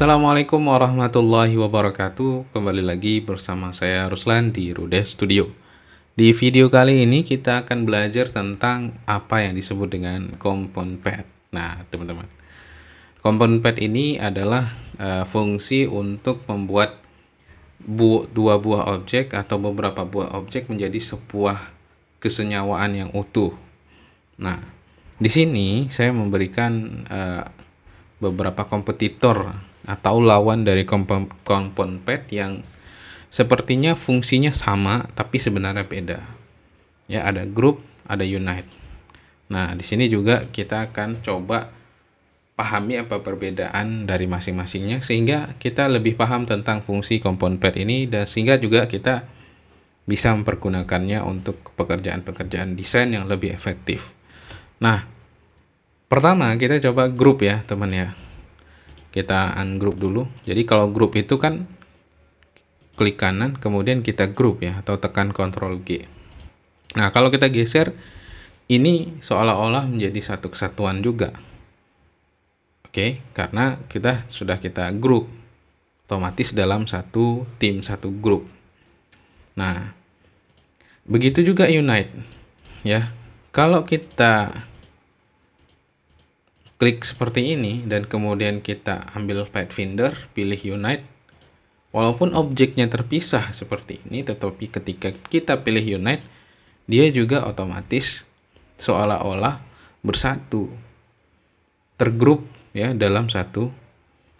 Assalamualaikum warahmatullahi wabarakatuh Kembali lagi bersama saya Ruslan di Rude Studio Di video kali ini kita akan belajar tentang apa yang disebut dengan compound pad Nah teman-teman compound pad ini adalah uh, fungsi untuk membuat bu dua buah objek atau beberapa buah objek menjadi sebuah kesenyawaan yang utuh Nah di sini saya memberikan uh, beberapa kompetitor atau lawan dari kompon pet yang sepertinya fungsinya sama tapi sebenarnya beda. Ya, ada group, ada unite. Nah, di sini juga kita akan coba pahami apa perbedaan dari masing-masingnya sehingga kita lebih paham tentang fungsi kompon pet ini dan sehingga juga kita bisa mempergunakannya untuk pekerjaan-pekerjaan desain yang lebih efektif. Nah, pertama kita coba grup ya, teman ya kita ungroup dulu jadi kalau grup itu kan klik kanan kemudian kita grup ya atau tekan Ctrl G nah kalau kita geser ini seolah-olah menjadi satu kesatuan juga oke karena kita sudah kita grup otomatis dalam satu tim satu grup nah begitu juga unite ya kalau kita klik seperti ini dan kemudian kita ambil Pathfinder, pilih Unite. Walaupun objeknya terpisah seperti ini, tetapi ketika kita pilih Unite, dia juga otomatis seolah-olah bersatu, tergrup ya dalam satu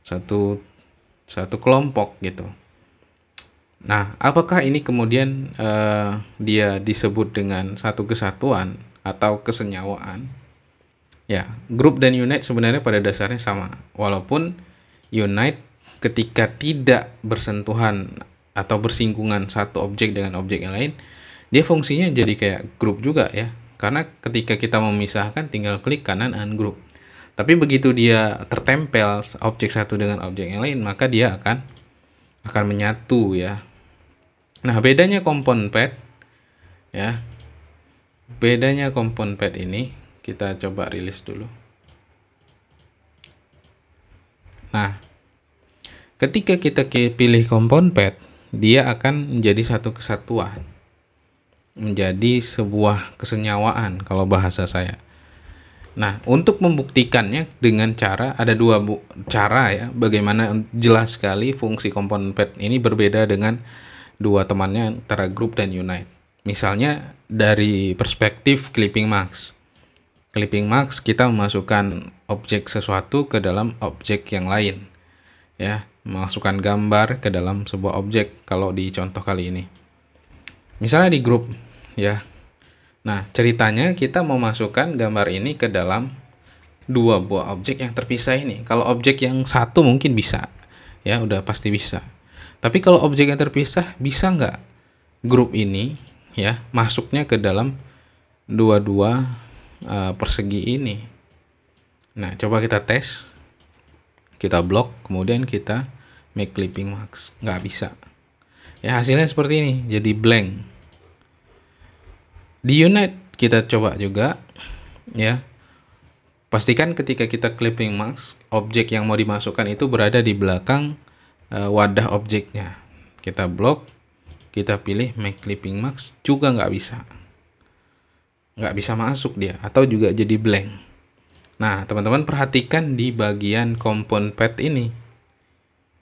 satu satu kelompok gitu. Nah, apakah ini kemudian uh, dia disebut dengan satu kesatuan atau kesenyawaan? Ya, grup dan unite sebenarnya pada dasarnya sama. Walaupun unite ketika tidak bersentuhan atau bersinggungan satu objek dengan objek yang lain, dia fungsinya jadi kayak grup juga ya. Karena ketika kita memisahkan tinggal klik kanan ungroup. Tapi begitu dia tertempel objek satu dengan objek yang lain, maka dia akan akan menyatu ya. Nah, bedanya compound pad ya. Bedanya compound pad ini kita coba rilis dulu nah ketika kita pilih compound pad dia akan menjadi satu kesatuan menjadi sebuah kesenyawaan kalau bahasa saya Nah, untuk membuktikannya dengan cara ada dua bu cara ya, bagaimana jelas sekali fungsi komponen pad ini berbeda dengan dua temannya antara group dan unite. Misalnya dari perspektif clipping mask clipping mask kita memasukkan objek sesuatu ke dalam objek yang lain ya memasukkan gambar ke dalam sebuah objek kalau di contoh kali ini misalnya di grup ya nah ceritanya kita memasukkan gambar ini ke dalam dua buah objek yang terpisah ini kalau objek yang satu mungkin bisa ya udah pasti bisa tapi kalau objek yang terpisah bisa nggak grup ini ya masuknya ke dalam dua-dua Eh, persegi ini nah coba kita tes kita blok kemudian kita make clipping mask, nggak bisa ya hasilnya seperti ini jadi blank di unit, kita coba juga ya pastikan ketika kita clipping mask, objek yang mau dimasukkan itu berada di belakang uh, wadah objeknya kita blok kita pilih make clipping mask juga nggak bisa nggak bisa masuk dia atau juga jadi blank. Nah, teman-teman perhatikan di bagian kompon pad ini.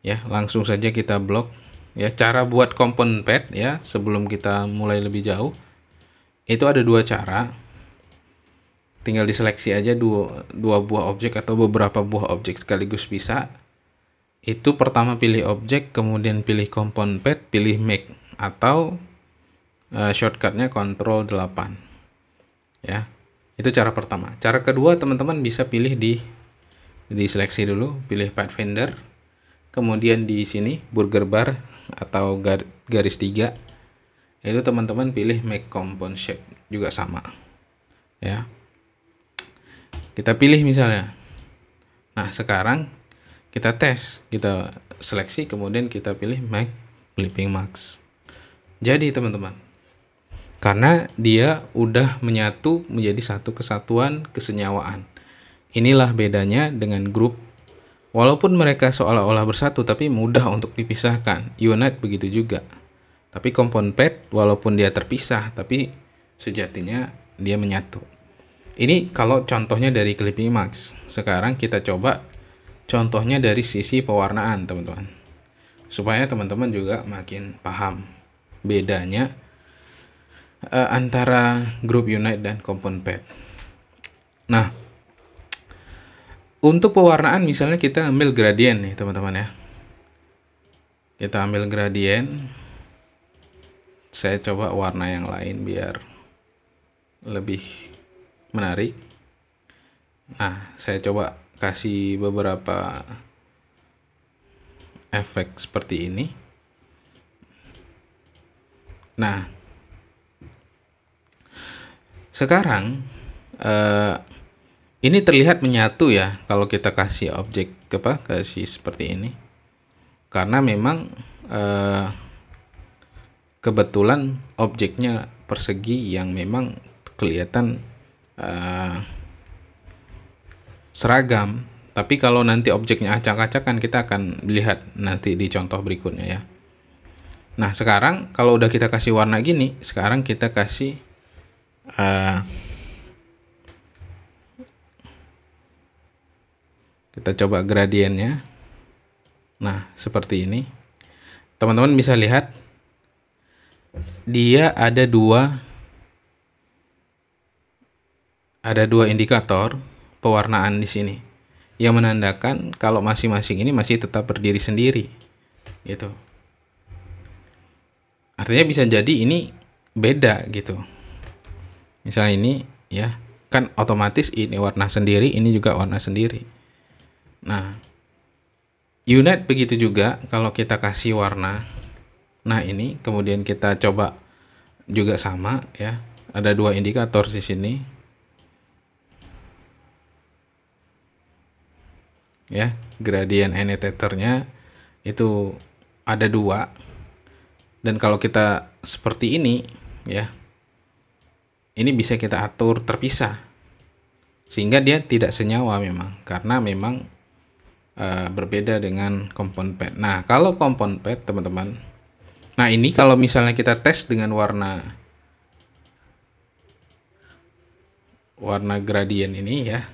Ya, langsung saja kita blok. Ya, cara buat kompon pad ya sebelum kita mulai lebih jauh. Itu ada dua cara. Tinggal diseleksi aja dua, dua buah objek atau beberapa buah objek sekaligus bisa. Itu pertama pilih objek, kemudian pilih kompon pad, pilih make atau uh, shortcutnya Ctrl 8 ya itu cara pertama cara kedua teman-teman bisa pilih di di seleksi dulu pilih pathfinder kemudian di sini burger bar atau gar, garis tiga itu teman-teman pilih make compound shape juga sama ya kita pilih misalnya nah sekarang kita tes kita seleksi kemudian kita pilih make clipping max jadi teman-teman karena dia udah menyatu menjadi satu kesatuan kesenyawaan. Inilah bedanya dengan grup. Walaupun mereka seolah-olah bersatu tapi mudah untuk dipisahkan. Unite begitu juga. Tapi kompon pet walaupun dia terpisah tapi sejatinya dia menyatu. Ini kalau contohnya dari clipping max. Sekarang kita coba contohnya dari sisi pewarnaan teman-teman. Supaya teman-teman juga makin paham bedanya uh, antara grup Unite dan compound Pet. Nah, untuk pewarnaan misalnya kita ambil gradient nih teman-teman ya. Kita ambil gradient. Saya coba warna yang lain biar lebih menarik. Nah, saya coba kasih beberapa efek seperti ini. Nah, sekarang eh, ini terlihat menyatu ya kalau kita kasih objek apa kasih seperti ini karena memang eh, kebetulan objeknya persegi yang memang kelihatan eh, seragam tapi kalau nanti objeknya acak-acakan kita akan lihat nanti di contoh berikutnya ya nah sekarang kalau udah kita kasih warna gini sekarang kita kasih Eh, kita coba gradiennya nah seperti ini teman-teman bisa lihat dia ada dua ada dua indikator pewarnaan di sini yang menandakan kalau masing-masing ini masih tetap berdiri sendiri gitu artinya bisa jadi ini beda gitu misalnya ini ya kan otomatis ini warna sendiri ini juga warna sendiri nah unit begitu juga kalau kita kasih warna nah ini kemudian kita coba juga sama ya ada dua indikator di sini ya gradient annotatornya itu ada dua dan kalau kita seperti ini ya ini bisa kita atur terpisah sehingga dia tidak senyawa memang karena memang e, berbeda dengan compound pad. Nah, kalau compound pad teman-teman. Nah, ini kalau misalnya kita tes dengan warna warna gradien ini ya.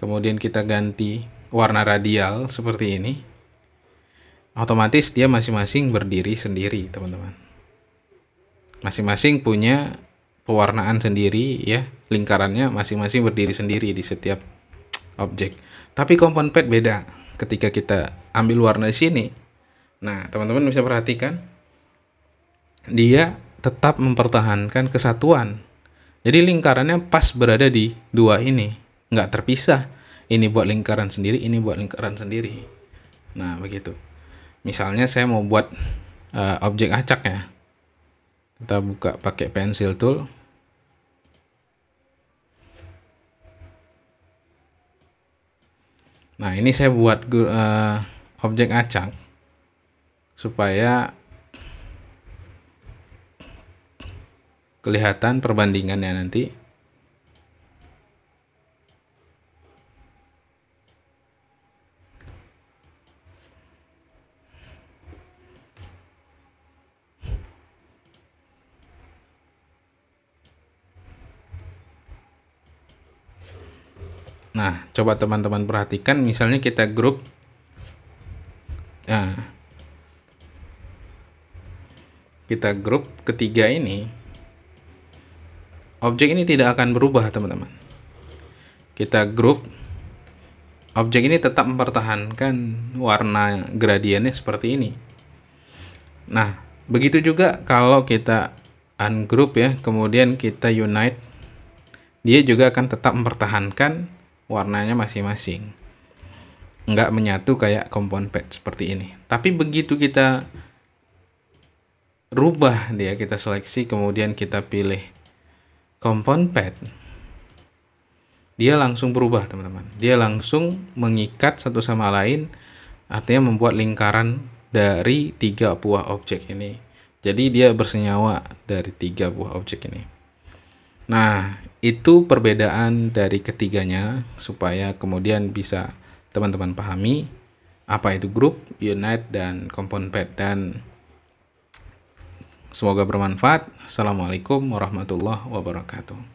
Kemudian kita ganti warna radial seperti ini. Otomatis dia masing-masing berdiri sendiri, teman-teman. Masing-masing punya pewarnaan sendiri ya lingkarannya masing-masing berdiri sendiri di setiap objek tapi komponen pad beda ketika kita ambil warna di sini nah teman-teman bisa perhatikan dia tetap mempertahankan kesatuan jadi lingkarannya pas berada di dua ini nggak terpisah ini buat lingkaran sendiri ini buat lingkaran sendiri nah begitu misalnya saya mau buat uh, objek acak ya kita buka pakai pensil tool nah ini saya buat uh, objek acak supaya kelihatan perbandingannya nanti Nah, coba teman-teman perhatikan misalnya kita grup nah kita grup ketiga ini objek ini tidak akan berubah, teman-teman. Kita grup objek ini tetap mempertahankan warna gradiennya seperti ini. Nah, begitu juga kalau kita ungroup ya, kemudian kita unite, dia juga akan tetap mempertahankan warnanya masing-masing nggak menyatu kayak compound pad seperti ini tapi begitu kita rubah dia kita seleksi kemudian kita pilih compound pad dia langsung berubah teman-teman dia langsung mengikat satu sama lain artinya membuat lingkaran dari tiga buah objek ini jadi dia bersenyawa dari tiga buah objek ini Nah, itu perbedaan dari ketiganya supaya kemudian bisa teman-teman pahami apa itu grup, unite, dan compound pad. Dan semoga bermanfaat. Assalamualaikum warahmatullahi wabarakatuh.